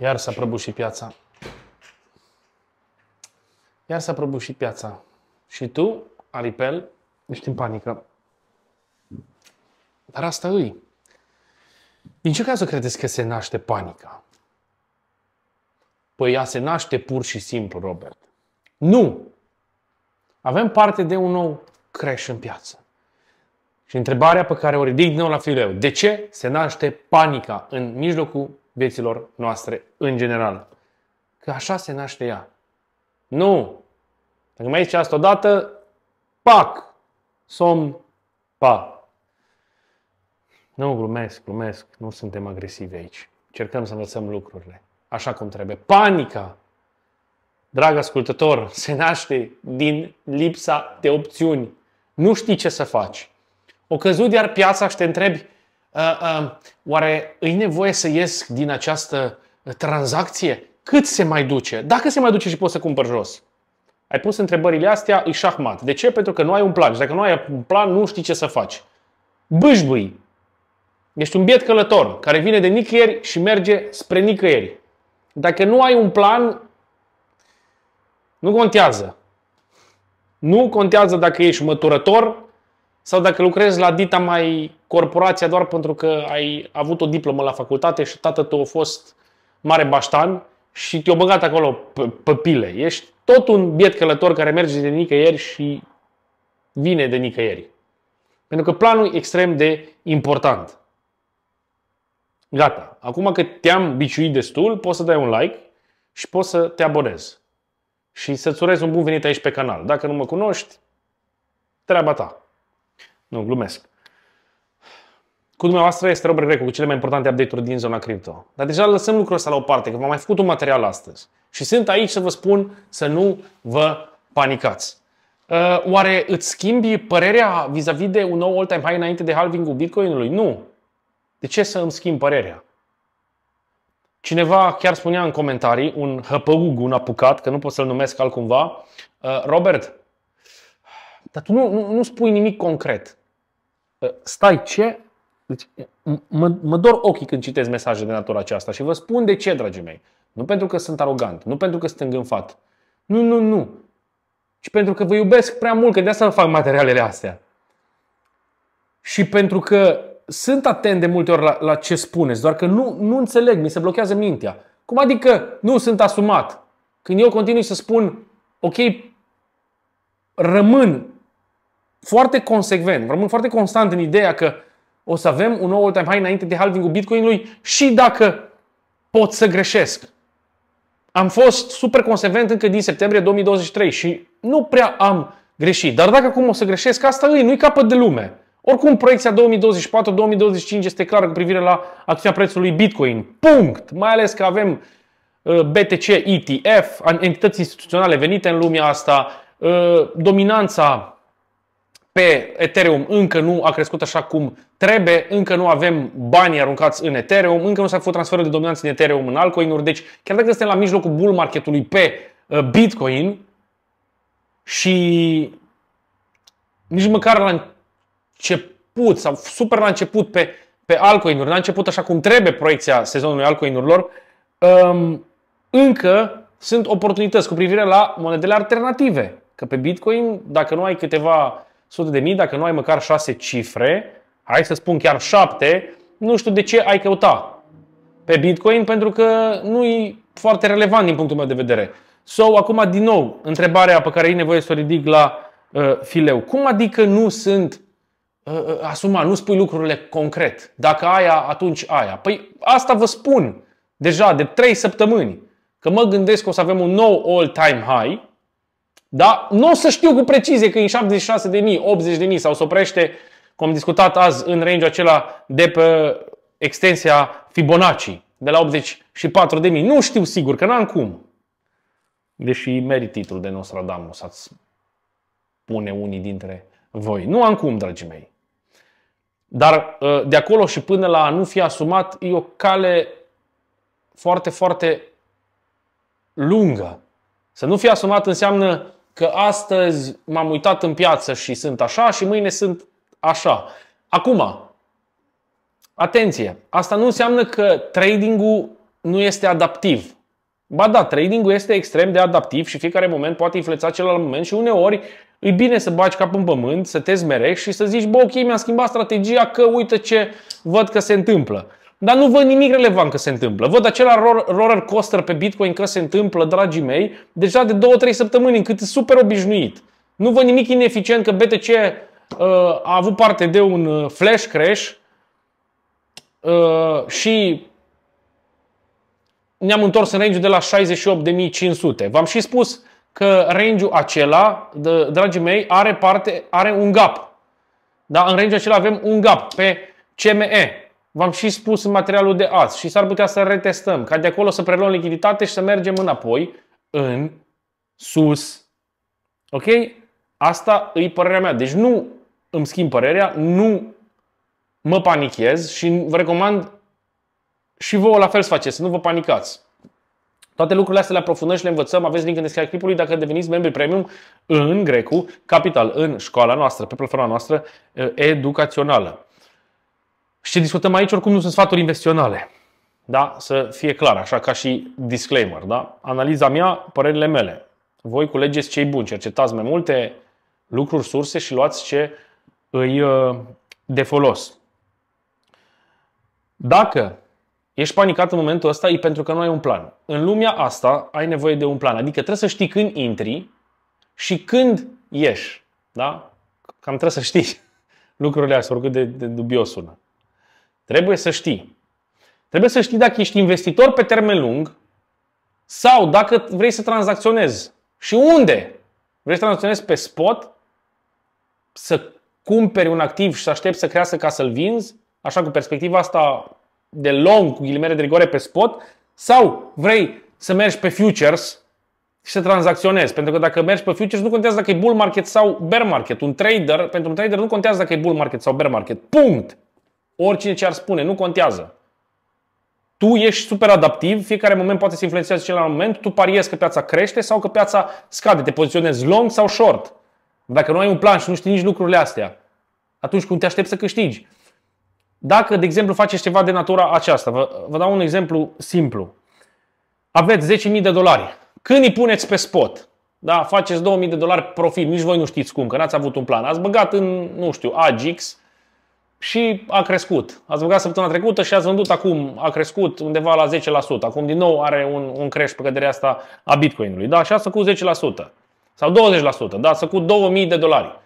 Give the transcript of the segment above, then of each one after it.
Iar s-a prăbușit piața. Iar s-a prăbușit piața. Și tu, Aripel, ești în panică. Dar asta îi. Din ce caz credeți că se naște panica? Păi ea se naște pur și simplu, Robert. Nu! Avem parte de un nou crash în piață. Și întrebarea pe care o ridic din nou la fileu. de ce se naște panica în mijlocul vieților noastre în general. Că așa se naște ea. Nu! Dacă mai zice asta odată, pac! som, pa! Nu, glumesc, glumesc, nu suntem agresivi aici. Cercăm să învățăm lucrurile așa cum trebuie. Panica, drag ascultător, se naște din lipsa de opțiuni. Nu știi ce să faci. O căzut iar piața și te întrebi, Uh, um, oare îi nevoie să ies din această uh, tranzacție? Cât se mai duce? Dacă se mai duce și poți să cumpăr jos? Ai pus întrebările astea, îi șahmat. De ce? Pentru că nu ai un plan. Și dacă nu ai un plan, nu știi ce să faci. Bâșbui. Ești un biet călător care vine de nicăieri și merge spre nicăieri. Dacă nu ai un plan, nu contează. Nu contează dacă ești măturător, sau dacă lucrezi la dita mai corporația doar pentru că ai avut o diplomă la facultate și tatăl tău a fost mare baștan și te-a băgat acolo pe pile. Ești tot un biet călător care merge de nicăieri și vine de nicăieri. Pentru că planul e extrem de important. Gata. Acum că te-am biciuit destul, poți să dai un like și poți să te abonezi. Și să-ți urez un bun venit aici pe canal. Dacă nu mă cunoști, treaba ta. Nu, glumesc. Cu dumneavoastră este Robert Greco cu cele mai importante update-uri din zona cripto. Dar deja lăsăm lucrul ăsta la o parte, că v-am mai făcut un material astăzi. Și sunt aici să vă spun să nu vă panicați. Uh, oare îți schimbi părerea vis-a-vis de un nou all-time high înainte de halving-ul Bitcoinului? Nu. De ce să îmi schimb părerea? Cineva chiar spunea în comentarii, un hăpăug, un apucat, că nu pot să-l numesc altcumva, uh, Robert, dar tu nu, nu, nu spui nimic concret. Stai ce? Deci, mă, mă dor ochii când citesc mesaje de natura aceasta și vă spun de ce, dragii mei. Nu pentru că sunt arogant, nu pentru că sunt îngânfat. Nu, nu, nu. Și pentru că vă iubesc prea mult, că de asta fac materialele astea. Și pentru că sunt atent de multe ori la, la ce spuneți, doar că nu, nu înțeleg, mi se blochează mintea. Cum adică nu sunt asumat? Când eu continui să spun, ok, rămân foarte consecvent, rămân foarte constant în ideea că o să avem un nou all-time high înainte de halvingul Bitcoinului și dacă pot să greșesc. Am fost super consecvent încă din septembrie 2023 și nu prea am greșit. Dar dacă acum o să greșesc, asta îi, nu-i capăt de lume. Oricum, proiecția 2024-2025 este clară cu privire la acțiunea prețului Bitcoin. Punct! Mai ales că avem uh, BTC ETF, entități instituționale venite în lumea asta, uh, dominanța pe Ethereum încă nu a crescut așa cum trebuie, încă nu avem bani aruncați în Ethereum, încă nu s-a făcut transferul de dominanță din Ethereum în altcoin-uri, deci chiar dacă suntem la mijlocul bull marketului pe uh, Bitcoin și nici măcar la început sau super la început pe, pe altcoin-uri, a început așa cum trebuie proiecția sezonului altcoin-urilor, um, încă sunt oportunități cu privire la monedele alternative. Că pe Bitcoin, dacă nu ai câteva sute de mii, dacă nu ai măcar șase cifre, hai să spun chiar șapte, nu știu de ce ai căuta pe Bitcoin pentru că nu e foarte relevant din punctul meu de vedere. So, acum din nou, întrebarea pe care e nevoie să o ridic la uh, fileu. Cum adică nu sunt uh, uh asuma, nu spui lucrurile concret? Dacă aia, atunci aia. Păi asta vă spun deja de 3 săptămâni, că mă gândesc că o să avem un nou all-time high, da? Nu o să știu cu precizie că e în 76.000, 80.000 sau se oprește, cum am discutat azi, în range acela de pe extensia Fibonacci, de la 84.000. Nu știu sigur, că n-am cum. Deși merit titlul de Nostradamus, ați pune unii dintre voi. Nu am cum, dragii mei. Dar ă, de acolo și până la a nu fi asumat e o cale foarte, foarte lungă. Să nu fi asumat înseamnă că astăzi m-am uitat în piață și sunt așa și mâine sunt așa. Acum, atenție, asta nu înseamnă că tradingul nu este adaptiv. Ba da, tradingul este extrem de adaptiv și fiecare moment poate influența celălalt moment și uneori e bine să baci cap în pământ, să te zmerești și să zici, bă, ok, mi-am schimbat strategia că uite ce văd că se întâmplă. Dar nu văd nimic relevant că se întâmplă. Văd acela roller coaster pe Bitcoin că se întâmplă, dragii mei, deja de 2-3 săptămâni, încât e super obișnuit. Nu văd nimic ineficient că BTC uh, a avut parte de un uh, flash crash uh, și ne-am întors în range de la 68.500. V-am și spus că range acela, dragii mei, are, parte, are un gap. Da? În range acela avem un gap pe CME v-am și spus în materialul de azi și s-ar putea să retestăm, ca de acolo să preluăm lichiditate și să mergem înapoi în sus. Ok? Asta e părerea mea. Deci nu îmi schimb părerea, nu mă panichez și vă recomand și vouă la fel să faceți, să nu vă panicați. Toate lucrurile astea le aprofundăm și le învățăm. Aveți link în descrierea clipului dacă deveniți membri premium în Grecu Capital, în școala noastră, pe platforma noastră eh, educațională. Și ce discutăm aici oricum nu sunt sfaturi investiționale. Da? Să fie clar, așa ca și disclaimer. Da? Analiza mea, părerile mele. Voi culegeți cei buni, cercetați mai multe lucruri, surse și luați ce îi uh, de folos. Dacă ești panicat în momentul ăsta, e pentru că nu ai un plan. În lumea asta ai nevoie de un plan. Adică trebuie să știi când intri și când ieși. Da? Cam trebuie să știi lucrurile astea, oricât de, de dubios sună. Trebuie să știi. Trebuie să știi dacă ești investitor pe termen lung sau dacă vrei să tranzacționezi. Și unde? Vrei să tranzacționezi pe spot? Să cumperi un activ și să aștepți să crească ca să-l vinzi? Așa cu perspectiva asta de long, cu ghilimele de rigoare pe spot? Sau vrei să mergi pe futures și să tranzacționezi? Pentru că dacă mergi pe futures nu contează dacă e bull market sau bear market. Un trader, pentru un trader nu contează dacă e bull market sau bear market. Punct! Oricine ce ar spune, nu contează. Tu ești super adaptiv, fiecare moment poate să influențeze celălalt moment, tu pariezi că piața crește sau că piața scade, te poziționezi long sau short. Dacă nu ai un plan și nu știi nici lucrurile astea, atunci cum te aștepți să câștigi? Dacă, de exemplu, faceți ceva de natura aceasta, vă, vă dau un exemplu simplu. Aveți 10.000 de dolari. Când îi puneți pe spot, da, faceți 2.000 de dolari profit, nici voi nu știți cum, că n-ați avut un plan. Ați băgat în, nu știu, AGX și a crescut. Ați băgat săptămâna trecută și ați vândut acum, a crescut undeva la 10%. Acum din nou are un, un creș pe căderea asta a Bitcoinului. Da, și a făcut 10% sau 20%, da, a făcut 2000 de dolari.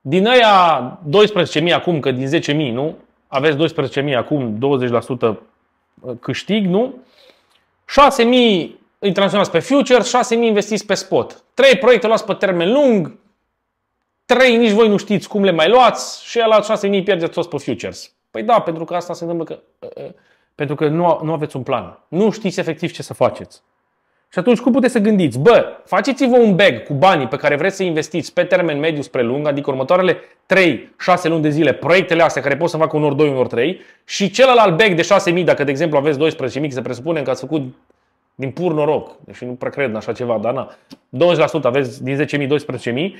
Din aia 12.000 acum, că din 10.000, nu? Aveți 12.000 acum, 20% uh, câștig, nu? 6.000 îi transformați pe futures, 6.000 investiți pe spot. 3 proiecte luați pe termen lung, 3 nici voi nu știți cum le mai luați și la 6.000 pierdeți toți pe futures. Păi da, pentru că asta se întâmplă că, ă, ă, pentru că nu, nu aveți un plan. Nu știți efectiv ce să faceți. Și atunci cum puteți să gândiți? Bă, faceți-vă un bag cu banii pe care vreți să investiți pe termen mediu spre lung, adică următoarele 3-6 luni de zile, proiectele astea care pot să facă un ori 2, un ori 3 și celălalt bag de 6.000, dacă de exemplu aveți 12 mic, să presupunem că ați făcut din pur noroc, deși nu prea cred în așa ceva, dar na, 20% aveți din 10.000, 12.000,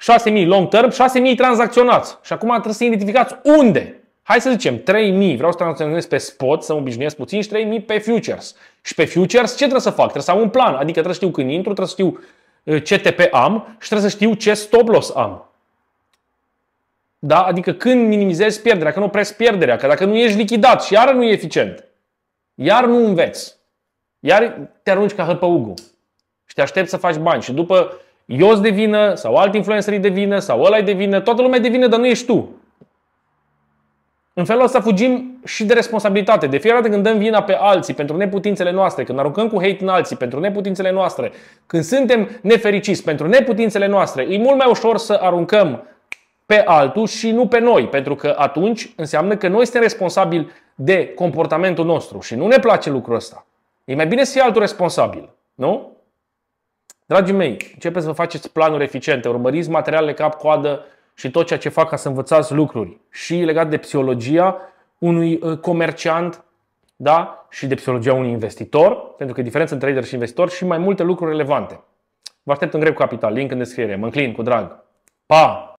6.000 long term, 6.000 tranzacționați. Și acum trebuie să identificați unde. Hai să zicem 3.000, vreau să tranzacționez pe spot, să mă obișnuiesc puțin și 3.000 pe futures. Și pe futures ce trebuie să fac? Trebuie să am un plan, adică trebuie să știu când intru, trebuie să știu uh, ce TP am și trebuie să știu ce stop loss am. Da? Adică când minimizezi pierderea, când opresc pierderea, că dacă nu ești lichidat și iară nu e eficient, iar nu înveți, iar te arunci ca hăpăugul și te aștepți să faci bani și după eu îți devină, sau alt influencer îi devină, sau ăla îi devină, toată lumea devine, dar nu ești tu. În felul ăsta fugim și de responsabilitate. De fiecare dată când dăm vina pe alții pentru neputințele noastre, când aruncăm cu hate în alții pentru neputințele noastre, când suntem nefericiți pentru neputințele noastre, e mult mai ușor să aruncăm pe altul și nu pe noi, pentru că atunci înseamnă că noi suntem responsabili de comportamentul nostru și nu ne place lucrul ăsta. E mai bine să fie altul responsabil, nu? Dragii mei, începeți să vă faceți planuri eficiente, urmăriți materialele cap-coadă și tot ceea ce fac ca să învățați lucruri. Și legat de psihologia unui uh, comerciant da? și de psihologia unui investitor, pentru că e diferență între trader și investitor și mai multe lucruri relevante. Vă aștept în greu capital, link în descriere. Mă înclin cu drag. Pa!